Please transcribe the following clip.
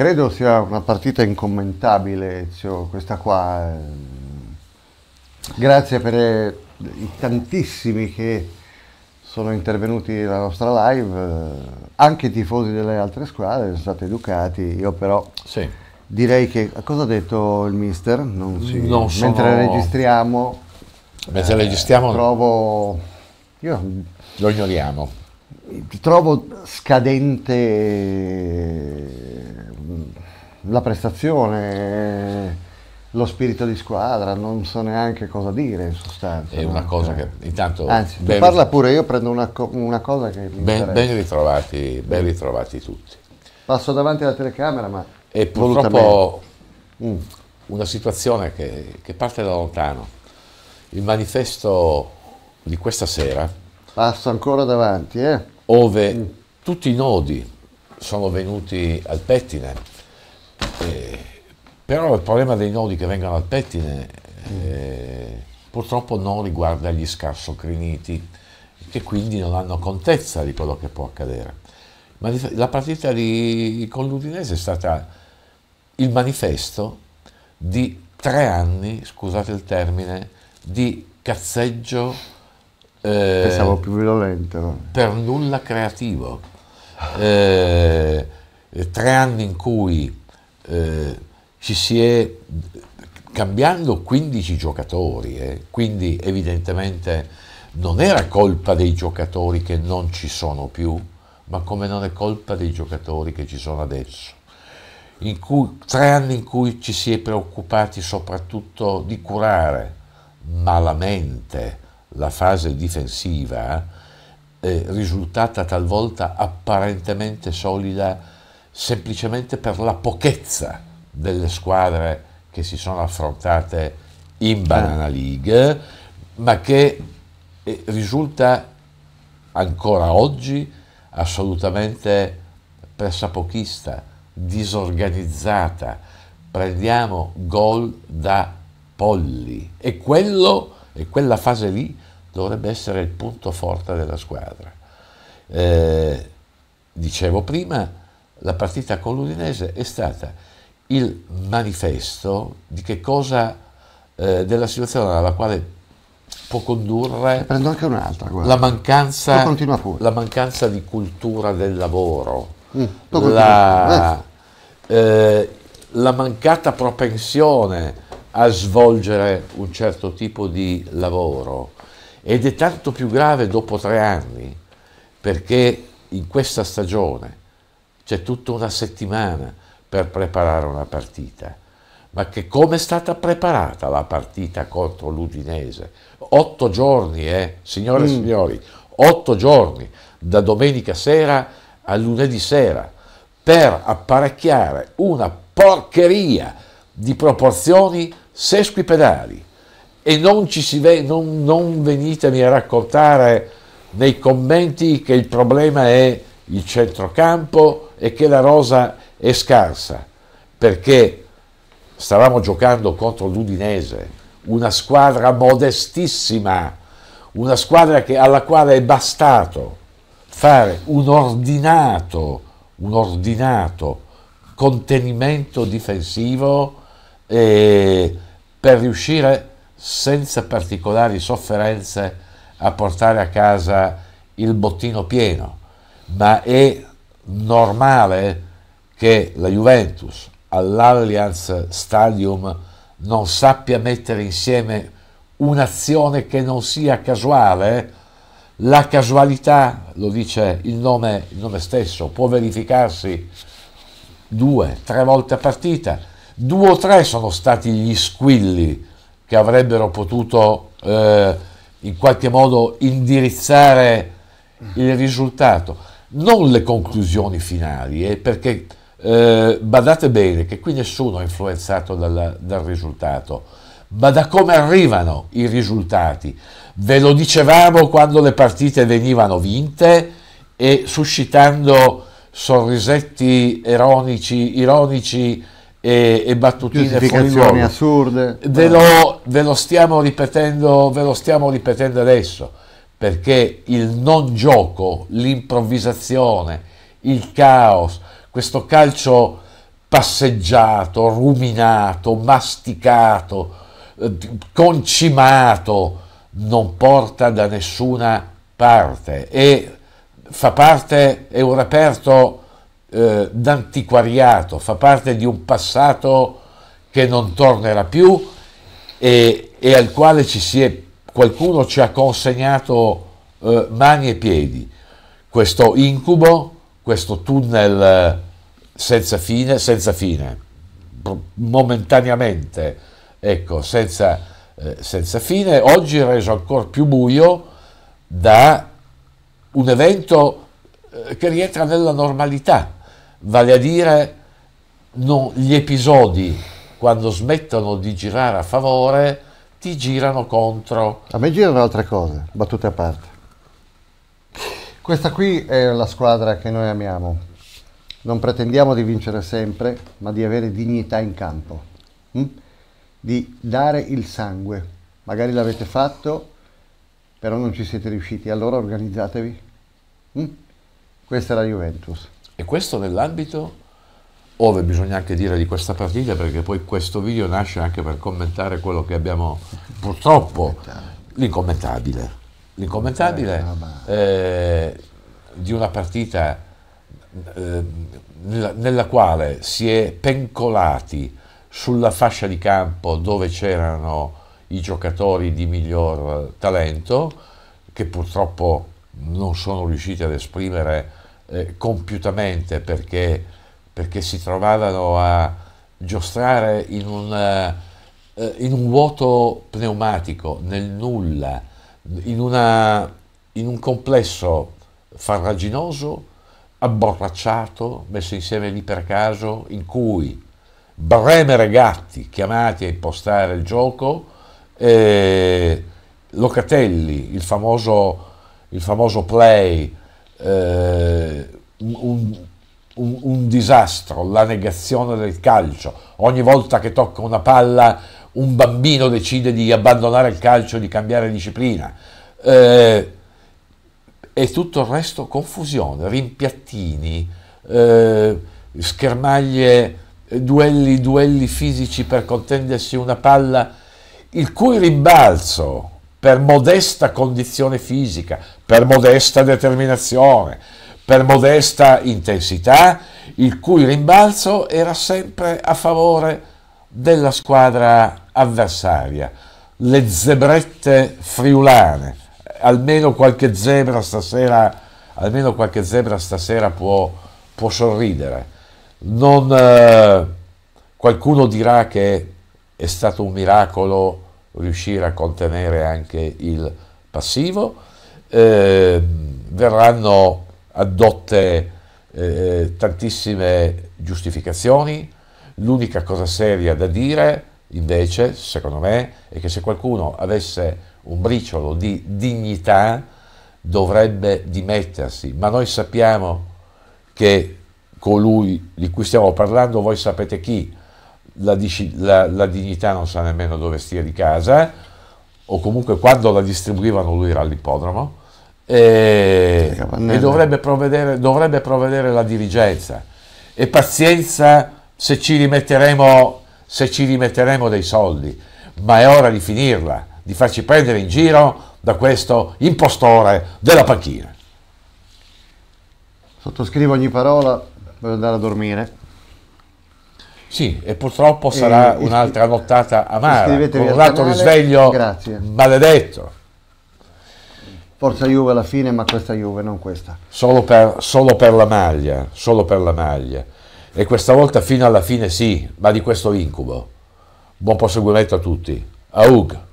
Credo sia una partita incommentabile, Ezio, questa qua. Eh. Grazie per eh, i tantissimi che sono intervenuti nella nostra live, eh. anche i tifosi delle altre squadre sono stati educati, io però sì. direi che, cosa ha detto il mister? Non si, non sono... Mentre registriamo, mentre eh, registriamo trovo, io, lo ignoriamo. Trovo scadente la prestazione lo spirito di squadra, non so neanche cosa dire in sostanza. È una no? cosa cioè, che intanto... Anzi, ben... parla pure, io prendo una, una cosa che... Ben, ben, ritrovati, ben ritrovati tutti. Passo davanti alla telecamera, ma... È purtroppo mm, una situazione che, che, parte da lontano. Il manifesto di questa sera... Passo ancora davanti, eh? Ove mm. tutti i nodi sono venuti al pettine eh, però il problema dei nodi che vengono al pettine eh, purtroppo non riguarda gli scarso criniti che quindi non hanno contezza di quello che può accadere. Ma la partita di, con l'Udinese è stata il manifesto di tre anni, scusate il termine, di cazzeggio eh, più violento. Per nulla creativo. Eh, tre anni in cui eh, ci si è cambiando 15 giocatori, eh, quindi evidentemente non era colpa dei giocatori che non ci sono più, ma come non è colpa dei giocatori che ci sono adesso. Cui, tre anni in cui ci si è preoccupati soprattutto di curare malamente la fase difensiva, eh, risultata talvolta apparentemente solida semplicemente per la pochezza delle squadre che si sono affrontate in Banana mm. League, ma che eh, risulta ancora oggi assolutamente pressapochista, disorganizzata. Prendiamo gol da polli e, quello, e quella fase lì dovrebbe essere il punto forte della squadra. Eh, dicevo prima, la partita con l'Udinese è stata il manifesto di che cosa, eh, della situazione alla quale può condurre eh, prendo la mancanza, la mancanza, di cultura del lavoro, mm, la, eh. eh, la mancata propensione a svolgere un certo tipo di lavoro ed è tanto più grave dopo tre anni perché in questa stagione c'è tutta una settimana per preparare una partita. Ma che come è stata preparata la partita contro l'Udinese? Otto giorni, eh, signore e mm. signori, otto giorni, da domenica sera a lunedì sera, per apparecchiare una porcheria di proporzioni sesquipedali. E non, ci ve- non, non venitemi a raccontare nei commenti che il problema è il centrocampo e che la rosa è scarsa, perché stavamo giocando contro l'Udinese, una squadra modestissima, una squadra che, alla quale è bastato fare un ordinato, un ordinato contenimento difensivo eh, per riuscire senza particolari sofferenze a portare a casa il bottino pieno ma è normale che la Juventus all'Allianz Stadium non sappia mettere insieme un'azione che non sia casuale? La casualità, lo dice il nome, il nome stesso, può verificarsi due, tre volte a partita. Due o tre sono stati gli squilli che avrebbero potuto eh, in qualche modo indirizzare il risultato non le conclusioni finali, eh, perché eh, badate bene che qui nessuno è influenzato dal, dal risultato, ma da come arrivano i risultati. Ve lo dicevamo quando le partite venivano vinte e suscitando sorrisetti ironici, ironici e, e battutine fuori assurde. Ve lo, eh. ve lo, stiamo ripetendo, ve lo stiamo ripetendo adesso perché il non gioco, l'improvvisazione, il caos, questo calcio passeggiato, ruminato, masticato, eh, concimato, non porta da nessuna parte e fa parte, è un reperto eh, d'antiquariato, fa parte di un passato che non tornerà più e, e al quale ci si è qualcuno ci ha consegnato eh, mani e piedi. Questo incubo, questo tunnel eh, senza fine, senza fine, momentaneamente, ecco, senza, eh, senza fine, oggi reso ancora più buio da un evento eh, che rientra nella normalità, vale a dire non, gli episodi quando smettono di girare a favore ti girano contro. A me girano altre cose, battute a parte. Questa qui è la squadra che noi amiamo. Non pretendiamo di vincere sempre, ma di avere dignità in campo, hm? di dare il sangue. Magari l'avete fatto, però non ci siete riusciti, allora organizzatevi. Hm? Questa è la Juventus. E questo nell'ambito ove bisogna anche dire di questa partita perché poi questo video nasce anche per commentare quello che abbiamo purtroppo l'incommentabile l'incommentabile eh, eh, di una partita eh, nella, nella, quale si è pencolati sulla fascia di campo dove c'erano i giocatori di miglior talento che purtroppo non sono riusciti ad esprimere eh, compiutamente perché perché si trovavano a giostrare in un, eh, in un vuoto pneumatico, nel nulla, in, una, in un complesso farraginoso, abborracciato, messo insieme lì per caso, in cui Bremer e Gatti, chiamati a impostare il gioco, eh, Locatelli, il famoso, il famoso play, eh, un, un, un disastro, la negazione del calcio. Ogni volta che tocca una palla un bambino decide di abbandonare il calcio, e di cambiare disciplina. Eh, e tutto il resto confusione, rimpiattini, eh, schermaglie, duelli, duelli fisici per contendersi una palla, il cui rimbalzo per modesta condizione fisica, per modesta determinazione, per modesta intensità, il cui rimbalzo era sempre a favore della squadra avversaria. Le zebrette friulane, almeno qualche zebra stasera, almeno qualche zebra stasera può, può sorridere. Non, eh, qualcuno dirà che è stato un miracolo riuscire a contenere anche il passivo. Eh, verranno adotte eh, tantissime giustificazioni. L'unica cosa seria da dire, invece, secondo me, è che se qualcuno avesse un briciolo di dignità dovrebbe dimettersi, ma noi sappiamo che colui di cui stiamo parlando, voi sapete chi, la, la, la dignità non sa nemmeno dove stia di casa, o comunque quando la distribuivano lui era all'ippodromo, e, eh, e dovrebbe, provvedere, dovrebbe provvedere la dirigenza. E pazienza se ci rimetteremo, se ci rimetteremo dei soldi, ma è ora di finirla, di farci prendere in giro da questo impostore della panchina. Sottoscrivo ogni parola per andare a dormire. Sì, e purtroppo sarà e, un'altra nottata amara, con un altro risveglio Grazie. maledetto. Forza Juve alla fine, ma questa Juve, non questa. Solo per, solo per la maglia, solo per la maglia. E questa volta fino alla fine sì, ma di questo incubo. Buon proseguimento a tutti. Aug!